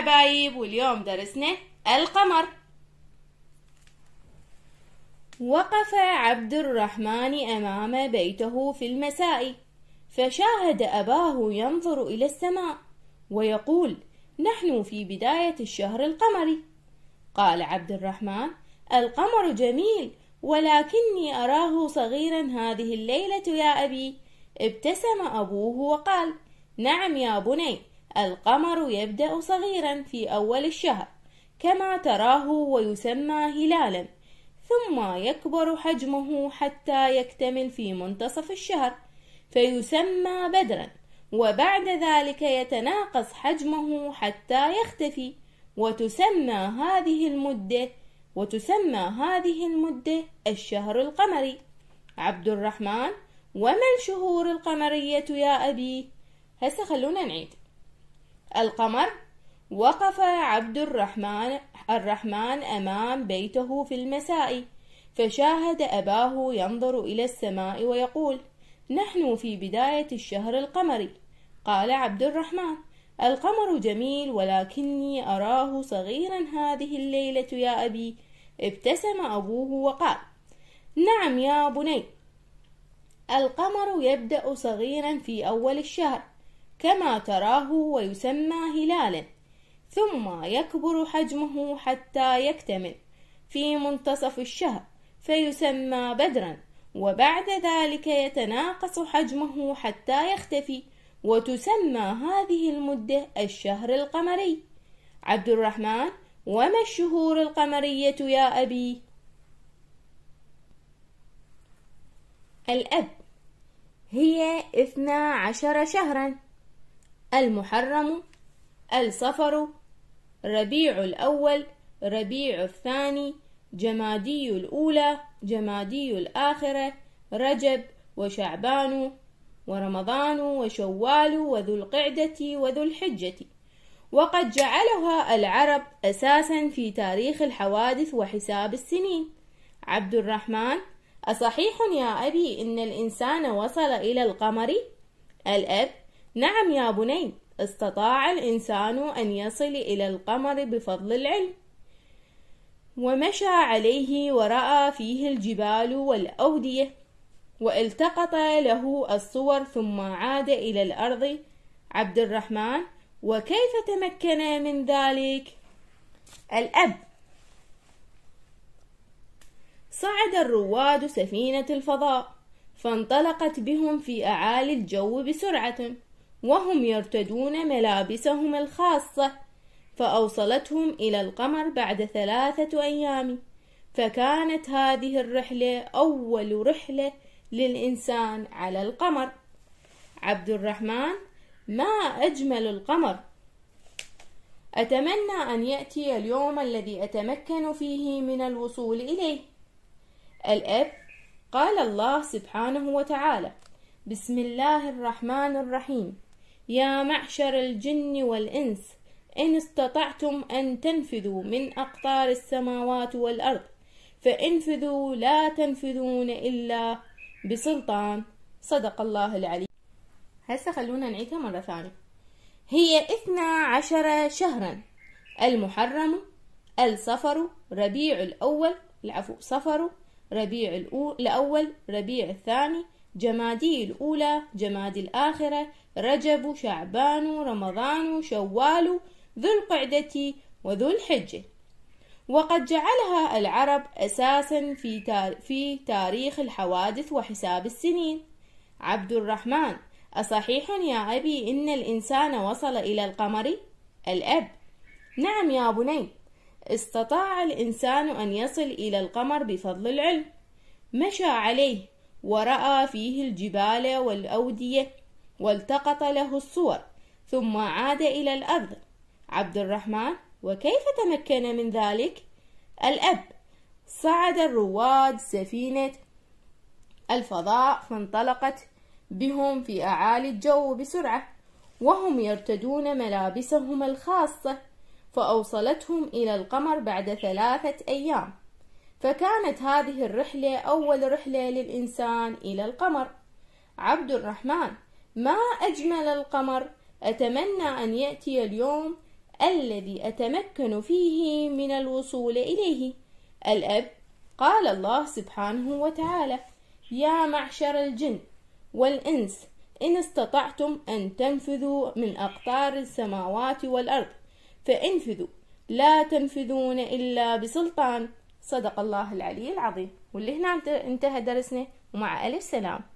حبايب واليوم درسنا القمر وقف عبد الرحمن امام بيته في المساء فشاهد اباه ينظر الى السماء ويقول نحن في بدايه الشهر القمري قال عبد الرحمن القمر جميل ولكني اراه صغيرا هذه الليله يا ابي ابتسم ابوه وقال نعم يا بني القمر يبدأ صغيرا في أول الشهر كما تراه ويسمى هلالا ثم يكبر حجمه حتى يكتمل في منتصف الشهر فيسمى بدرا وبعد ذلك يتناقص حجمه حتى يختفي وتسمى هذه المدة وتسمى هذه المدة الشهر القمري عبد الرحمن وما الشهور القمرية يا أبي هسه خلونا نعيد القمر وقف عبد الرحمن الرحمن أمام بيته في المساء فشاهد أباه ينظر إلى السماء ويقول نحن في بداية الشهر القمري قال عبد الرحمن القمر جميل ولكني أراه صغيرا هذه الليلة يا أبي ابتسم أبوه وقال نعم يا بني القمر يبدأ صغيرا في أول الشهر كما تراه ويسمى هلالا ثم يكبر حجمه حتى يكتمل في منتصف الشهر فيسمى بدرا وبعد ذلك يتناقص حجمه حتى يختفي وتسمى هذه المدة الشهر القمري عبد الرحمن وما الشهور القمرية يا أبي؟ الأب هي اثنا عشر شهرا المحرم الصفر ربيع الأول ربيع الثاني جمادي الأولى جمادي الآخرة رجب وشعبان ورمضان وشوال وذو القعدة وذو الحجة وقد جعلها العرب أساسا في تاريخ الحوادث وحساب السنين عبد الرحمن أصحيح يا أبي إن الإنسان وصل إلى القمر؟ الأب نعم يا بني استطاع الإنسان أن يصل إلى القمر بفضل العلم ومشى عليه ورأى فيه الجبال والأودية والتقط له الصور ثم عاد إلى الأرض عبد الرحمن وكيف تمكن من ذلك الأب صعد الرواد سفينة الفضاء فانطلقت بهم في أعالي الجو بسرعة وهم يرتدون ملابسهم الخاصة فأوصلتهم إلى القمر بعد ثلاثة أيام فكانت هذه الرحلة أول رحلة للإنسان على القمر عبد الرحمن ما أجمل القمر أتمنى أن يأتي اليوم الذي أتمكن فيه من الوصول إليه الأب قال الله سبحانه وتعالى بسم الله الرحمن الرحيم يا معشر الجن والإنس إن استطعتم أن تنفذوا من أقطار السماوات والأرض فانفذوا لا تنفذون إلا بسلطان صدق الله العلي هسه خلونا نعيدها مرة ثانية هي اثنا عشر شهرا المحرم الصفر ربيع الأول العفو صفر ربيع الأول ربيع الثاني جمادي الأولى جمادي الآخرة رجب شعبان رمضان شوال ذو القعدة وذو الحجة وقد جعلها العرب أساسا في, تاريخ الحوادث وحساب السنين عبد الرحمن أصحيح يا أبي إن الإنسان وصل إلى القمر؟ الأب نعم يا بني استطاع الإنسان أن يصل إلى القمر بفضل العلم مشى عليه ورأى فيه الجبال والأودية والتقط له الصور ثم عاد إلى الأب عبد الرحمن وكيف تمكن من ذلك؟ الأب صعد الرواد سفينة الفضاء فانطلقت بهم في أعالي الجو بسرعة وهم يرتدون ملابسهم الخاصة فأوصلتهم إلى القمر بعد ثلاثة أيام فكانت هذه الرحلة أول رحلة للإنسان إلى القمر عبد الرحمن ما أجمل القمر أتمنى أن يأتي اليوم الذي أتمكن فيه من الوصول إليه الأب قال الله سبحانه وتعالى يا معشر الجن والإنس إن استطعتم أن تنفذوا من أقطار السماوات والأرض فانفذوا لا تنفذون إلا بسلطان صدق الله العلي العظيم واللي هنا انتهى درسنا ومع ألف سلام